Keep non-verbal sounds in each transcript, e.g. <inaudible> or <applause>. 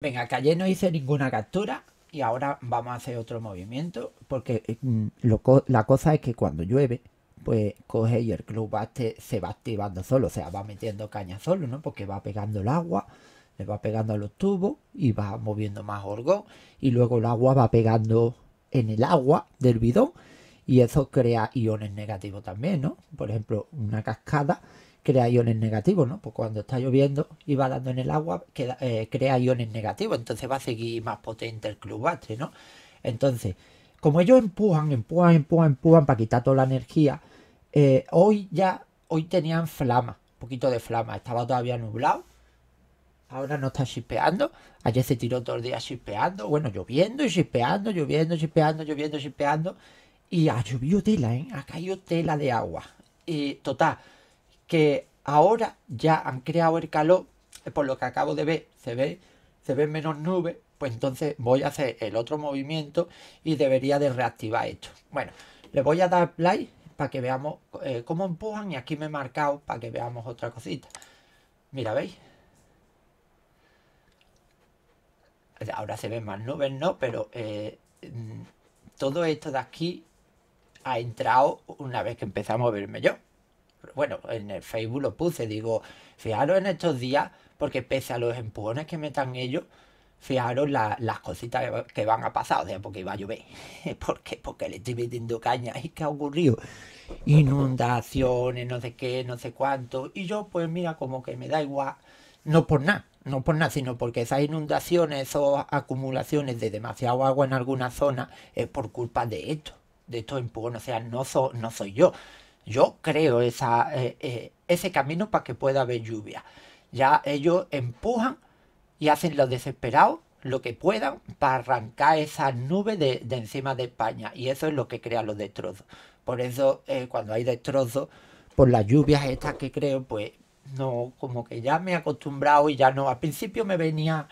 Venga, que no hice ninguna captura y ahora vamos a hacer otro movimiento porque mm, la cosa es que cuando llueve pues coge y el club este, se va activando solo, o sea, va metiendo caña solo, ¿no? Porque va pegando el agua, le va pegando a los tubos y va moviendo más orgón y luego el agua va pegando en el agua del bidón y eso crea iones negativos también, ¿no? Por ejemplo, una cascada crea iones negativos, ¿no? Porque cuando está lloviendo y va dando en el agua, eh, crea iones negativos, entonces va a seguir más potente el clubastre, ¿no? Entonces, como ellos empujan, empujan, empujan, empujan para quitar toda la energía, eh, hoy ya, hoy tenían flama, un poquito de flama, estaba todavía nublado, ahora no está chispeando, ayer se tiró todo el día chispeando, bueno, lloviendo y chispeando, lloviendo, chispeando, lloviendo, y chispeando, y ha llovido tela, ¿eh? Ha caído tela de agua. Y total, que ahora ya han creado el calor, eh, por lo que acabo de ver, se ve, se ve menos nubes pues entonces voy a hacer el otro movimiento y debería de reactivar esto. Bueno, le voy a dar play para que veamos eh, cómo empujan y aquí me he marcado para que veamos otra cosita. Mira, ¿veis? Ahora se ven más nubes, ¿no? Pero eh, mm, todo esto de aquí ha entrado una vez que empezamos a moverme yo bueno, en el Facebook lo puse, digo, fijaros en estos días, porque pese a los empujones que metan ellos, fijaros las cositas que, van a pasar, o sea, porque iba a llover. <laughs> ¿Por qué? Porque le estoy metiendo caña. ¿Y qué ha ocurrido? Inundaciones, no sé qué, no sé cuánto. Y yo, pues mira, como que me da igual, no por nada, no por nada, sino porque esas inundaciones o acumulaciones de demasiado agua en alguna zona es por culpa de esto, de estos empujones. O sea, no, no soy yo. Yo creo esa, eh, eh, ese camino para que pueda haber lluvia. Ya ellos empujan y hacen lo desesperado, lo que puedan, para arrancar esa nube de, encima de España. Y eso es lo que crea los destrozos. Por eso, eh, cuando hay destrozos, por las lluvias estas que creo, pues no, como que ya me he acostumbrado y ya no. Al principio me venía,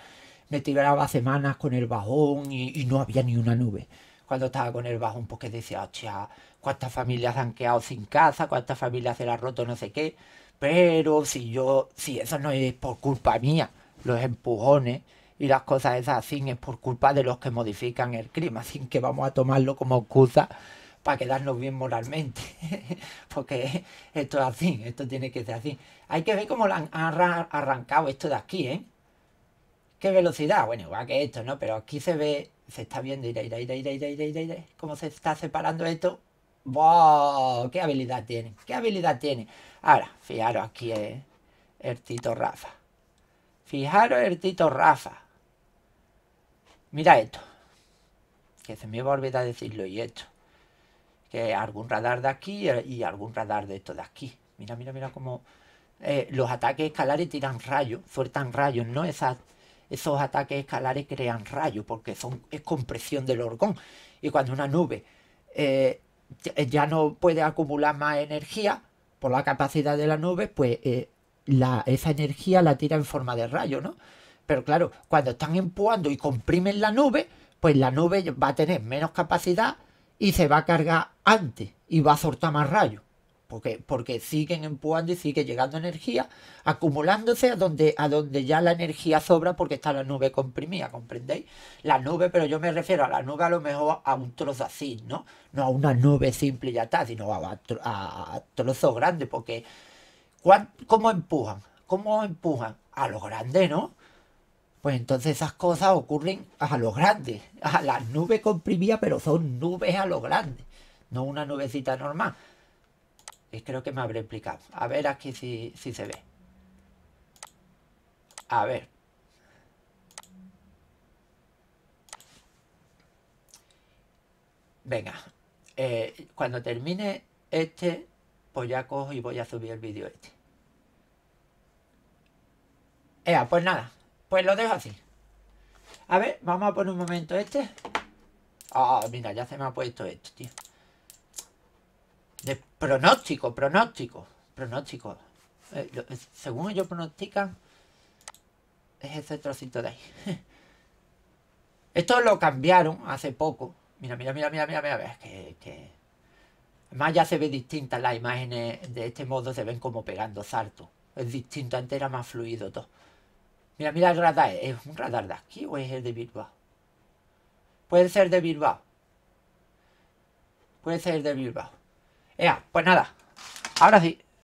me tiraba semanas con el bajón y no había ni una nube cuando estaba con el bajo un decía, hostia, cuántas familias han quedado sin casa, cuántas familias se las han roto no sé qué. Pero si yo, si eso no es por culpa mía, los empujones y las cosas esas así es por culpa de los que modifican el clima, sin que vamos a tomarlo como excusa para quedarnos bien moralmente. <laughs> Porque esto es así, esto tiene que ser así. Hay que ver cómo han arrancado esto de aquí, ¿eh? Qué velocidad, bueno, igual que esto, ¿no? Pero aquí se ve se está viendo, ira, ira, ira, ira, ira, ira, ira. cómo se está separando esto. ¡Wow! ¡Qué habilidad tiene! ¡Qué habilidad tiene! Ahora, fijaros aquí eh, el Tito Rafa. Fijaros el Tito Rafa. Mira esto. Que se me va a olvidar decirlo y esto. Que algún radar de aquí y algún radar de esto de aquí. Mira, mira, mira cómo... Eh, los ataques escalares tiran rayos, sueltan rayos, no esas esos ataques escalares crean rayos porque son, es compresión del orgón. Y cuando una nube eh, ya no puede acumular más energía por la capacidad de la nube, pues eh, la, esa energía la tira en forma de rayo, ¿no? Pero claro, cuando están empuando y comprimen la nube, pues la nube va a tener menos capacidad y se va a cargar antes y va a soltar más rayos porque, siguen empujando y sigue llegando energía, acumulándose a donde, a donde ya la energía sobra porque está la nube comprimida, ¿comprendéis? La nube, pero yo me refiero a la nube a lo mejor a un trozo así, ¿no? No a una nube simple y ya está, sino a, trozos grandes, porque ¿cómo empujan? ¿Cómo empujan? A lo grande, ¿no? Pues entonces esas cosas ocurren a lo grande, a la nube comprimida, pero son nubes a lo grande, no una nubecita normal. Y creo que me habré explicado. A ver aquí si, si se ve. A ver. Venga. Eh, cuando termine este, pues ya cojo y voy a subir el vídeo este. Ea, pues nada. Pues lo dejo así. A ver, vamos a poner un momento este. Ah, mira, ya se me ha puesto esto, tío de pronóstico, pronóstico, pronóstico. Eh, según ellos pronostican, es ese trocito de ahí. <laughs> Esto lo cambiaron hace poco. Mira, mira, mira, mira, mira, mira, que, Además ya se ve distinta las imágenes de este modo, se ven como pegando salto. Es distinto, antes era más fluido todo. Mira, mira el radar, ¿es un radar de aquí o es el de Bilbao? Puede ser de Bilbao. Puede ser de Bilbao. Ea, pues nada. Ahora sí.